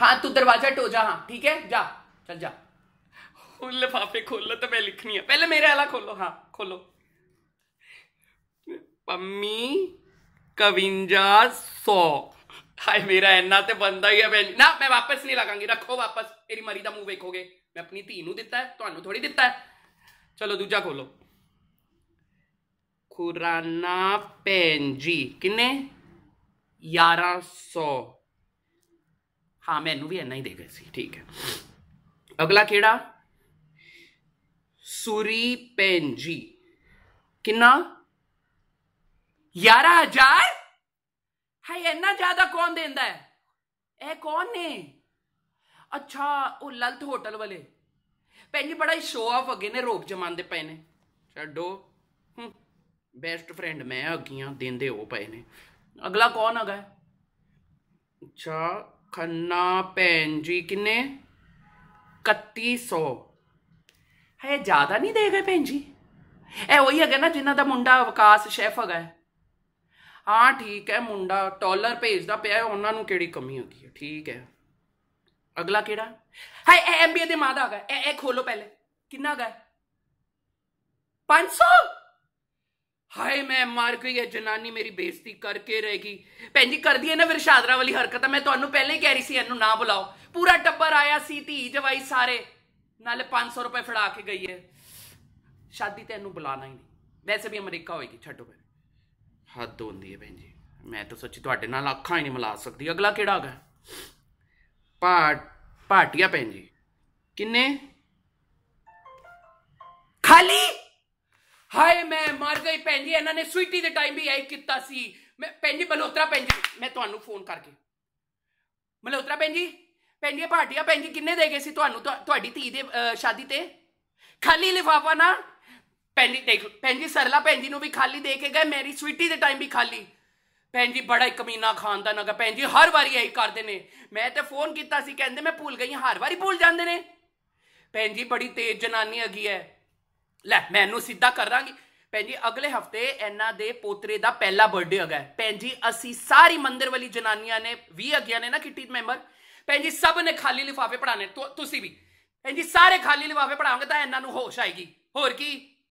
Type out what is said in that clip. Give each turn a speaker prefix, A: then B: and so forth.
A: हाँ तू दरवाजा टोजा हाँ ठीक है जा चल जा लिफाफे खोल लो तो मैं लिखनी है पहले मेरे वाला खोलो हाँ खोलो पम्मी कविंजा सौ हाय मेरा इन्ना तो बनता ही है मैं ना मैं वापस नहीं लगांगी रखो वापस मेरी मरी का मुंह देखोगे मैं अपनी धी ਨੂੰ तो थोड़ी दिता है चलो दूजा खोलो खुराना भैन जी कि यारह सौ ਹਾਂ ਮੈਨੂੰ ਵੀ ਇੰਨਾ ਹੀ ਦੇ ਗਏ ਸੀ ਠੀਕ ਹੈ ਅਗਲਾ ਕਿਹੜਾ ਸੂਰੀ ਪੈਂਜੀ ਕਿੰਨਾ 11000 ਹੈ ਇੰਨਾ ਜ਼ਿਆਦਾ ਕੌਣ ਦਿੰਦਾ ਹੈ ਇਹ ਕੌਣ ਨੇ ਅੱਛਾ ਉਹ ਲਲਤ ਹੋਟਲ ਵਾਲੇ ਪੈਂਜੀ ਬੜਾ ਹੀ ਸ਼ੋਅ ਆਫ ਅੱਗੇ ਨੇ ਰੋਕ ਜਮਾਂਦੇ ਪਏ ਨੇ ਛੱਡੋ ਬੈਸਟ ਫਰੈਂਡ ਮੈਂ ਅੱਗੀਆਂ ਦਿੰਦੇ ਹੋ ਪਏ ਨੇ ਅਗਲਾ ਕੌਣ ਹੈਗਾ ਅੱਛਾ ਖੰਨਾ ਭੈਣ ਜੀ ਕਿੰਨੇ 3100 ਹੈ ਜ਼ਿਆਦਾ ਨਹੀਂ ਦੇ ਗਏ ਭੈਣ ਜੀ ਇਹ ਉਹੀ ਹੈਗਾ ਨਾ ਜਿਨ੍ਹਾਂ ਦਾ ਮੁੰਡਾ ਵਿਕਾਸ ਸ਼ੈਫ ਹੈਗਾ ਹਾਂ ਠੀਕ ਹੈ ਮੁੰਡਾ ਟਾਲਰ ਭੇਜਦਾ ਪਿਆ ਉਹਨਾਂ ਨੂੰ ਕਿਹੜੀ ਕਮੀ ਹੈਗੀ ਹੈ ਠੀਕ ਹੈ ਅਗਲਾ ਕਿਹੜਾ ਹੈ ਐਮਬੀਏ ਦੇ ਮਾਦਾ ਹੈਗਾ ਇਹ ਇਹ ਖੋਲੋ ਪਹਿਲੇ ਕਿੰਨਾ ਹੈਗਾ 500 ਮੈਂ ਮਾਰ ਗਈ ਇਹ ਜਨਾਨੀ ਮੇਰੀ ਬੇਇੱਜ਼ਤੀ ਕਰਕੇ ਰਹੇਗੀ ਭੈਣ ਜੀ ਕਰਦੀ ਹੈ ਨਾ ਫਿਰ ਸ਼ਾਦਰਾ ਵਾਲੀ ਹਰਕਤ ਮੈਂ ਤੁਹਾਨੂੰ ਪਹਿਲਾਂ ਹੀ ਕਹਿ ਰਹੀ ਸੀ ਇਹਨੂੰ ਨਾ ਬੁਲਾਓ ਪੂਰਾ ਟੱਬਰ ਆਇਆ ਸੀ ਧੀ ਜਵਾਈ ਸਾਰੇ ਨਾਲੇ 500 ਰੁਪਏ ਫੜਾ ਕੇ ਗਈ ਹੈ ਸ਼ਾਦੀ ਤੇ ਇਹਨੂੰ ਬੁਲਾਣਾ ਹੀ ਨਹੀਂ ਵੈਸੇ ਵੀ ਅਮਰੀਕਾ ਹੋਏਗੀ ਛੱਡੋ ਫਿਰ ਹੱਦ ਹੁੰਦੀ ਹੈ ਭੈਣ ਜੀ ਮੈਂ ਤਾਂ ਸੱਚੀ ਤੁਹਾਡੇ ਨਾਲ ਅੱਖਾਂ ਹੀ ਨਹੀਂ ਮਿਲਾ ਸਕਦੀ ਅਗਲਾ ਕਿਹੜਾ ਹੈਗਾ ਪਾਟ ਪਾਟਿਆ ਭੈਣ ਜੀ ਕਿੰਨੇ ਖਾਲੀ ਹਾਏ ਮੈਂ ਮਰ ਗਈ ਭੈਣ ਜੀ ਇਹਨਾਂ ਨੇ ਸਵੀਟੀ ਦੇ ਟਾਈਮ ਵੀ ਐ ਕੀਤਾ ਸੀ ਮੈਂ ਭੈਣ ਜੀ ਬਲੋਤਰਾ ਭੈਣ ਜੀ ਮੈਂ ਤੁਹਾਨੂੰ ਫੋਨ ਕਰਕੇ ਬਲੋਤਰਾ ਭੈਣ ਜੀ ਭੈਣ ਜੀ ਭਾਟੀਆ ਭੈਣ ਜੀ ਕਿੰਨੇ ਦੇ ਗਏ ਸੀ ਤੁਹਾਨੂੰ ਤੁਹਾਡੀ ਧੀ ਦੇ ਸ਼ਾਦੀ ਤੇ ਖਾਲੀ ਲਿਫਾਫਾ ਨਾ ਭੈਣ ਜੀ ਦੇਖ ਭੈਣ ਜੀ ਸਰਲਾ ਭੈਣ ਜੀ ਨੂੰ ਵੀ ਖਾਲੀ ਦੇ ਕੇ ਗਏ ਮੇਰੀ ਸਵੀਟੀ ਦੇ ਟਾਈਮ ਵੀ ਖਾਲੀ ਭੈਣ ਜੀ ਬੜਾ ਕਮੀਨਾ ਖਾਨਦਾਨ ਹੈਗਾ ਭੈਣ ਜੀ ਹਰ ਵਾਰੀ ਐ ਕਰਦੇ ਨੇ ਮੈਂ ਤੇ ਫੋਨ ਕੀਤਾ ਸੀ ਕਹਿੰਦੇ ਮੈਂ ਭੁੱਲ ਗਈ ਹਰ ਵਾਰੀ ਭੁੱਲ ਜਾਂਦੇ ਨੇ ਭੈਣ ਜੀ ਬੜੀ ਤੇਜ਼ ਜਨਾਨੀ ਹੈਗੀ ਹੈ ਲੈ ਮੈਨੂੰ ਸਿੱਧਾ ਕਰਾਂਗੀ ਭੈਣ ਜੀ ਅਗਲੇ ਹਫਤੇ ਇਹਨਾਂ ਦੇ ਪੋਤਰੇ ਦਾ ਪਹਿਲਾ ਬਰਥਡੇ ਹੈਗਾ ਭੈਣ ਜੀ ਅਸੀਂ ਸਾਰੀ ਮੰਦਰ ਵਾਲੀ ਜਨਾਨੀਆਂ ਨੇ 20 ਅਗਿਆ ਨੇ ਨਾ ਕਿਟੀ ਮੈਂਬਰ ਭੈਣ ਜੀ ਸਭ ਨੇ ਖਾਲੀ ਲਿਫਾਫੇ ਪੜਾਣੇ ਤੁਸੀਂ ਵੀ ਭੈਣ ਜੀ ਸਾਰੇ ਖਾਲੀ ਲਿਫਾਫੇ ਪੜਾਉਂਗੇ ਤਾਂ ਇਹਨਾਂ ਨੂੰ ਹੋਸ਼ ਆਏਗੀ ਹੋਰ ਕੀ